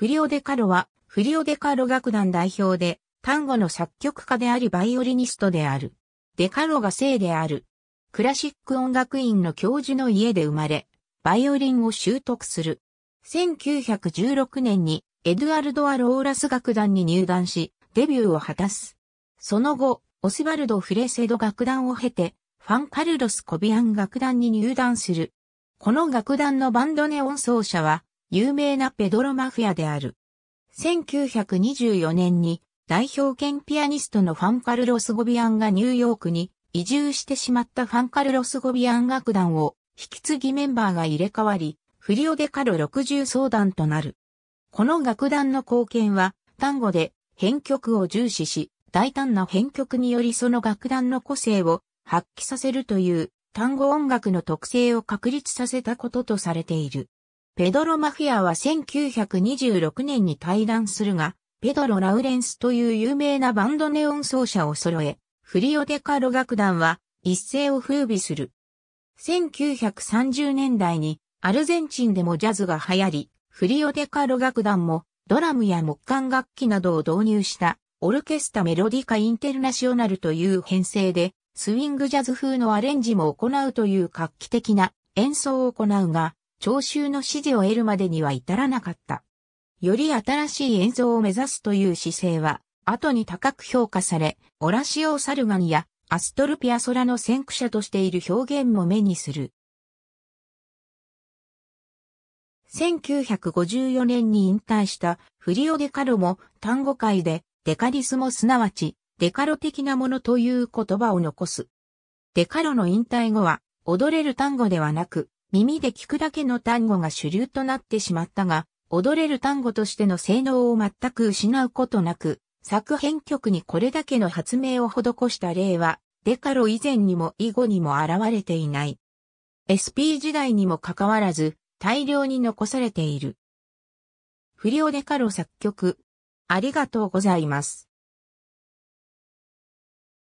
フリオデカロは、フリオデカロ楽団代表で、単語の作曲家でありバイオリニストである。デカロが生である。クラシック音楽院の教授の家で生まれ、バイオリンを習得する。1916年にエドゥアルド・ア・ローラス楽団に入団し、デビューを果たす。その後、オスバルド・フレセド楽団を経て、ファン・カルロス・コビアン楽団に入団する。この楽団のバンドネオン奏者は、有名なペドロ・マフィアである。1924年に代表兼ピアニストのファンカルロス・ゴビアンがニューヨークに移住してしまったファンカルロス・ゴビアン楽団を引き継ぎメンバーが入れ替わり、フリオデカロ60相談となる。この楽団の貢献は単語で編曲を重視し、大胆な編曲によりその楽団の個性を発揮させるという単語音楽の特性を確立させたこととされている。ペドロ・マフィアは1926年に退団するが、ペドロ・ラウレンスという有名なバンドネオン奏者を揃え、フリオデカロ楽団は一世を風靡する。1930年代にアルゼンチンでもジャズが流行り、フリオデカロ楽団もドラムや木管楽器などを導入したオルケスタメロディカインテルナショナルという編成でスウィングジャズ風のアレンジも行うという画期的な演奏を行うが、聴衆の支持を得るまでには至らなかった。より新しい演奏を目指すという姿勢は、後に高く評価され、オラシオ・サルガンやアストル・ピアソラの先駆者としている表現も目にする。1954年に引退したフリオ・デカロも単語界でデカリスもすなわちデカロ的なものという言葉を残す。デカロの引退後は踊れる単語ではなく耳で聞くだけの単語が主流となってしまったが、踊れる単語としての性能を全く失うことなく、作編曲にこれだけの発明を施した例は、デカロ以前にも以後にも現れていない。SP 時代にもかかわらず、大量に残されている。不良デカロ作曲。ありがとうございます。